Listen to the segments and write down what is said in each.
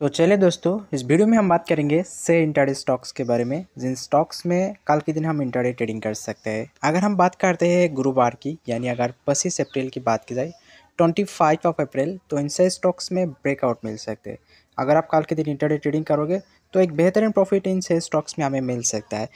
तो चलिए दोस्तों इस वीडियो में हम बात करेंगे से इंटरडे स्टॉक्स के बारे में जिन स्टॉक्स में कल के दिन हम इंटरडे ट्रेडिंग कर सकते हैं अगर हम बात करते हैं गुरुवार की यानी अगर पच्चीस अप्रैल की बात की जाए ट्वेंटी फाइव ऑफ अप्रैल तो इनसे स्टॉक्स में ब्रेकआउट मिल सकते हैं अगर आप कल के दिन इंटरडे ट्रेडिंग करोगे तो एक बेहतरीन प्रॉफिट इन शेयर स्टॉक्स में हमें मिल सकता है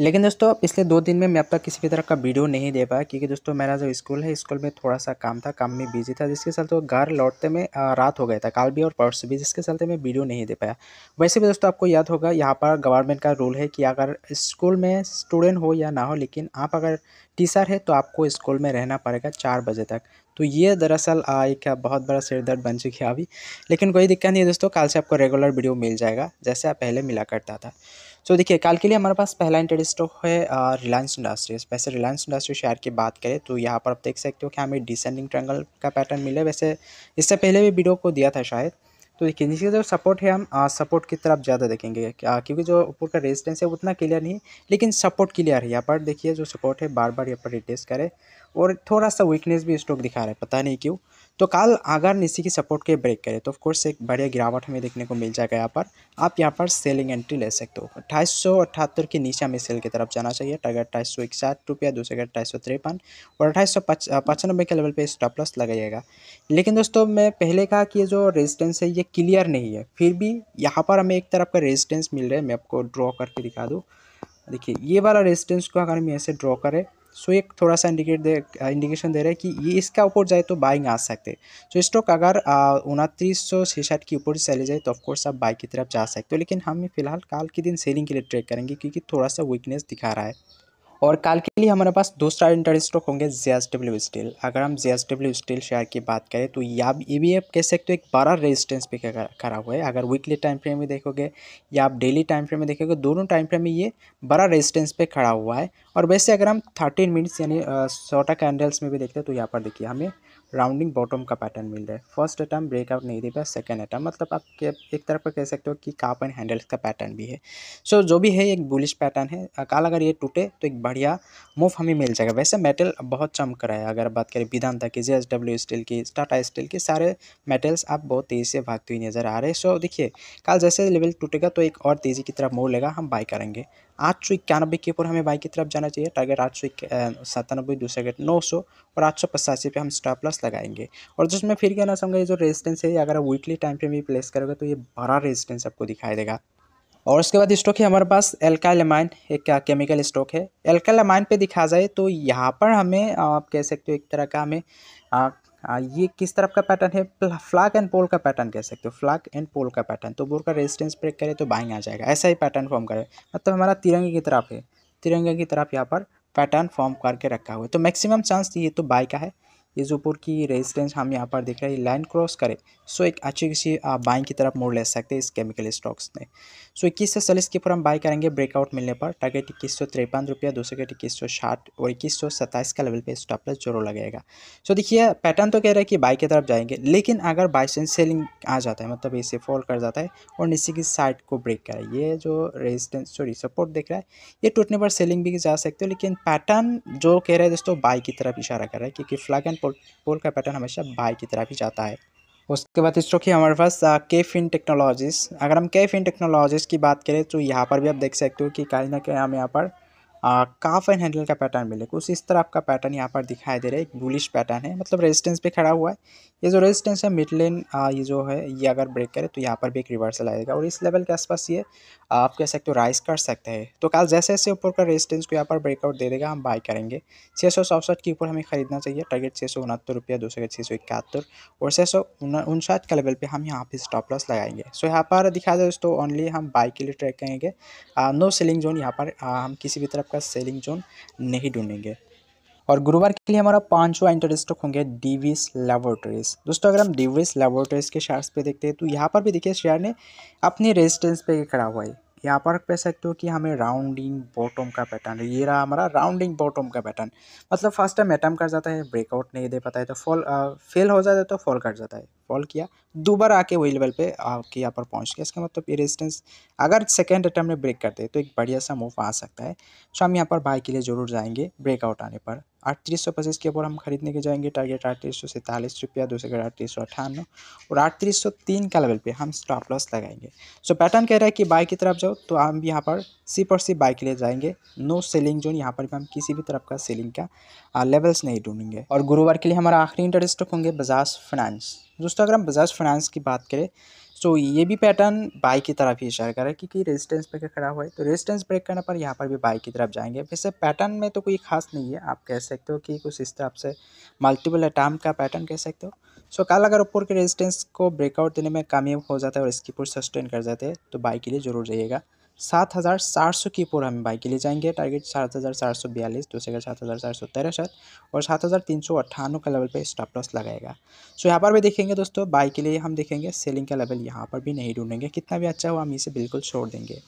लेकिन दोस्तों पिछले दो दिन में मैं अब तक किसी भी तरह का वीडियो नहीं दे पाया क्योंकि दोस्तों मेरा जो स्कूल है स्कूल में थोड़ा सा काम था काम में बिजी था जिसके चलते घर लौटते में रात हो गया था काल भी और परसों भी जिसके चलते मैं वीडियो नहीं दे पाया वैसे भी दोस्तों आपको याद होगा यहाँ पर गवर्नमेंट का रूल है कि अगर स्कूल में स्टूडेंट हो या ना हो लेकिन आप अगर टीचर है तो आपको स्कूल में रहना पड़ेगा चार बजे तक तो ये दरअसल एक बहुत बड़ा सिर दर्द बन चुकी है अभी लेकिन कोई दिक्कत नहीं है दोस्तों कल से आपको रेगुलर वीडियो मिल जाएगा जैसे आप पहले मिला करता था तो देखिए कल के लिए हमारे पास पहला इंटरेस्ट स्टॉक तो है रिलायंस इंडस्ट्रीज वैसे रिलायंस इंडस्ट्री शेयर की बात करें तो यहाँ पर आप देख सकते हो कि हमें डिसेंडिंग ट्रैंगल का पैटर्न मिले वैसे इससे पहले भी वीडियो को दिया था शायद तो देखिए का जो सपोर्ट है हम सपोर्ट की तरफ ज़्यादा देखेंगे क्योंकि जो ऊपर का रेजिस्टेंस है उतना क्लियर नहीं है लेकिन सपोर्ट क्लियर है यहाँ पर देखिए जो सपोर्ट है बार बार यहाँ पर रिटेस्ट करे और थोड़ा सा वीकनेस भी स्टॉक दिखा रहा है पता नहीं क्यों तो कल अगर निशी की सपोर्ट के ब्रेक करे तो ऑफकोर्स एक बढ़िया गिरावट हमें देखने को मिल जाएगा यहाँ पर आप यहाँ पर सेलिंग एंट्री ले सकते हो अट्ठाईस सौ के नीचे हमें सेल की तरफ जाना चाहिए टाइगर अट्ठाईस सौ इकसठ रुपया दूसरे का अट्ठाईस सौ तिरपन और अट्ठाईस सौ पचानबे के लेवल पर स्टॉप लॉस लगाइएगा लेकिन दोस्तों मैं पहले कहा कि ये जो रेजिस्टेंस है ये क्लियर नहीं है फिर भी यहाँ पर हमें एक तरफ का रेजिस्टेंस मिल रहा है मैं आपको ड्रॉ करके दिखा दूँ देखिए ये वाला रेजिस्टेंस को अगर हम यहाँ से ड्रॉ करें सो एक थोड़ा सा इंडिकेट दे इंडिकेशन दे रहा है कि ये इसका ऊपर जाए तो बाइंग आ सकते सो स्टॉक अगर उनतीस सौ छियासठ के ऊपर चले जाए तो ऑफकोर्स आप बाइक की तरफ जा सकते हो लेकिन हम फिलहाल काल के दिन सेलिंग के लिए ट्रेक करेंगे क्योंकि थोड़ा सा वीकनेस दिखा रहा है और काल के लिए हमारे पास दो स्टार इंटर स्टॉक होंगे जे एस डब्ल्यू स्टील अगर हम J S W steel share की बात करें तो या ये भी आप कह सकते हो एक बड़ा रेजिस्टेंस पे खड़ा हुआ है अगर वीकली टाइम फ्रेम में देखोगे या आप डेली टाइम फ्रेम में देखोगे दोनों टाइम फ्रेम में ये बड़ा रेजिस्टेंस पे खड़ा हुआ है और वैसे अगर हम थर्टीन मिनट्स यानी छोटा कैंडल्स में भी देखते हैं तो यहाँ पर देखिए हमें राउंडिंग बॉटम का पैटर्न मिल रहा है फर्स्ट अटैम्प ब्रेकआउट नहीं दे पाया सेकेंड अटैम्प मतलब आप एक तरफ का कह सकते हो कि काप एंड हैंडल्स का पैटर्न भी है सो so, जो भी है एक बुलिश पैटर्न है कल अगर ये टूटे तो एक बढ़िया मूव हमें मिल जाएगा वैसे मेटल बहुत चमक रहा है अगर बात करें विदांता की जे स्टील की टाटा स्टील के सारे मेटल्स आप बहुत तेज़ी से भागती हुई नज़र आ रहे हैं सो देखिए कल जैसे लेवल टूटेगा तो एक और तेज़ी की तरफ मोड़ लेगा हम बाय करेंगे आठ सौ इक्यानबे के ऊपर हमें बाई की तरफ जाना चाहिए टारगेट आठ सौ सतानबे दूसरे गेट नौ सौ और आठ सौ पचासी पर हम स्टॉप लॉस लगाएंगे और जो मैं फिर कहना चाहूँगा ये जो रेजिस्टेंस है अगर आप वीकली टाइम पे भी प्लेस करोगे तो ये बड़ा रेजिस्टेंस आपको दिखाई देगा और उसके बाद स्टॉक है हमारे पास एल्कालमाइन एक क्या केमिकल स्टॉक है एल्कालमाइन पे दिखा जाए तो यहाँ पर हमें आप कह सकते हो एक तरह का हमें आ, आ, ये किस तरफ का पैटर्न है फ्लाक एंड पोल का पैटर्न कह सकते हो फ्लैग एंड पोल का पैटर्न तो बोर का रेजिस्टेंस ब्रेक करे तो बाइंग आ जाएगा ऐसा ही पैटर्न फॉर्म करे मतलब हमारा तिरंगे की तरफ है तिरंगे की तरफ यहाँ पर पैटर्न फॉर्म करके रखा हुआ है तो मैक्सिमम चांस ये तो बाय का है ये ऊपर की रेजिस्टेंस हम यहाँ पर देख रहे हैं लाइन क्रॉस करे सो एक अच्छी किसी बाइंग की तरफ मोड़ ले सकते हैं इस केमिकल स्टॉक्स में सो इक्कीस सौ चालीस के ऊपर हम बाई करेंगे ब्रेकआउट मिलने पर टारगेट इक्कीस सौ तिरपन रुपया दो सौ गेट इक्कीस सौ साठ और इक्कीस सौ सत्ताईस का लेवल पर स्टॉप स्टॉपलेस जरूर लगेगा सो देखिए पैटर्न तो कह रहा है कि बाई की तरफ जाएंगे लेकिन अगर बाई चांस सेलिंग आ जाता है मतलब इसे फॉल कर जाता है और नीचे की साइड को ब्रेक करे ये जो रेजिस्टेंस सॉरी सपोर्ट देख रहा है ये टूटने पर सेलिंग भी जा सकते हो लेकिन पैटर्न जो कह रहा है दोस्तों बाई की तरफ इशारा कर रहा है क्योंकि फ्लैग एंड पोल पोल का पैटर्न हमेशा बाई की तरफ ही जाता है उसके बाद इस की हमारे पास के फिन टेक्नोलॉजीज़ अगर हम के फिन टेक्नोलॉजीज़ की बात करें तो यहाँ पर भी आप देख सकते हो कि कहीं ना कहीं हम यहाँ पर काफ एंड हैंडल का पैटर्न मिले कुछ इस तरह आपका पैटर्न यहाँ पर दिखाई दे रहा है एक बुलिश पैटर्न है मतलब रेजिस्टेंस पे खड़ा हुआ है ये जो रेजिस्टेंस है मिड लेन ये जो है ये अगर ब्रेक करे तो यहाँ पर भी एक रिवर्सल आएगा और इस लेवल के आसपास ये आप कह सकते हो राइस कर सकते हैं तो कल जैसे जैसे ऊपर का रेजिस्टेंस को यहाँ पर ब्रेकआउट दे देगा हम बाय करेंगे छः सौ सौसठ के ऊपर हमें खरीदना चाहिए टारगेट छः सौ उनहत्तर रुपया दो सौ छः सौ इकहत्तर और छः सौ उनसठ का लेवल पर हम यहाँ पर स्टॉप लॉस लगाएंगे सो यहाँ पर दिखा जाए दोस्तों ओनली हम बाई के लिए ट्रैक करेंगे नो सेलिंग जोन यहाँ पर हम किसी भी तरफ आपका सेलिंग जोन नहीं ढूंढेंगे और गुरुवार के लिए हमारा पांचवा इंटर स्टॉक होंगे डीवीस लेबोरेटरीज दोस्तों अगर हम डीवीस लेबोरेटरीज के शेयर्स पे देखते हैं तो यहाँ पर भी देखिए शेयर ने अपने रेजिस्टेंस पे खड़ा हुआ है यहाँ पर कह सकते हो कि हमें राउंडिंग बॉटम का पैटर्न ये रहा हमारा राउंडिंग बॉटम का पैटर्न मतलब फर्स्ट टाइम अटैम्प कर जाता है ब्रेकआउट नहीं दे पाता है तो फॉल फेल हो जाता है तो फॉल कर जाता है फॉल किया दोबारा आके वही लेवल पे आके यहाँ पर पहुँच गया इसका मतलब ये रेजिस्टेंस अगर सेकेंड अटैम्प में ब्रेक करते तो एक बढ़िया सा मूव आ सकता है सो तो हम यहाँ पर बाई के लिए ज़रूर जाएंगे ब्रेकआउट आने पर अड़तीस सौ पच्चीस के ऊपर हम खरीदने के जाएंगे टारगेट अड़तीस सौ सैंतालीस रुपया दूसरे का अड़तीस सौ अठानवे और अड़तीस सौ तीन का लेवल पे हम स्टॉप लॉस लगाएंगे सो पैटर्न कह रहा है कि बाय की तरफ जाओ तो हम यहाँ पर सी और सी बाय के लिए जाएंगे नो सेलिंग जोन यहाँ पर भी हम किसी भी तरफ का सेलिंग का लेवल्स नहीं ढूंढेंगे और गुरुवार के लिए हमारा आखिरी इंटरेस्ट होंगे बजाज फाइनेंस दोस्तों अगर हम बजाज फाइनेंस की बात करें सो ये भी पैटर्न बाई की तरफ ही शेयर कर रहा है क्योंकि रेजिस्टेंस ब्रेक खड़ा हुआ है तो रेजिस्टेंस ब्रेक करने पर यहाँ पर भी बाई की तरफ जाएंगे वैसे पैटर्न में तो कोई खास नहीं है आप कह सकते हो कि कुछ इस तरफ से मल्टीपल अटाम का पैटर्न कह सकते हो सो कल अगर ऊपर के रेजिस्टेंस को ब्रेकआउट देने में कामयाब हो जाता है और इसकी पूरी सस्टेन कर जाते हैं तो बाई के लिए ज़रूर जाइएगा सात हज़ार चार सौ की पूरा हम बाइक के लिए जाएंगे टारगेट सात हज़ार चार सौ बयालीस दूसरे का सात हज़ार चार सौ तिरसठ और सात हज़ार तीन सौ अट्ठानवे का लेवल पे स्टॉप लॉस लगाएगा सो यहाँ पर भी देखेंगे दोस्तों बाइक के लिए हम देखेंगे सेलिंग का लेवल यहाँ पर भी नहीं ढूंढेंगे कितना भी अच्छा हुआ हम इसे बिल्कुल छोड़ देंगे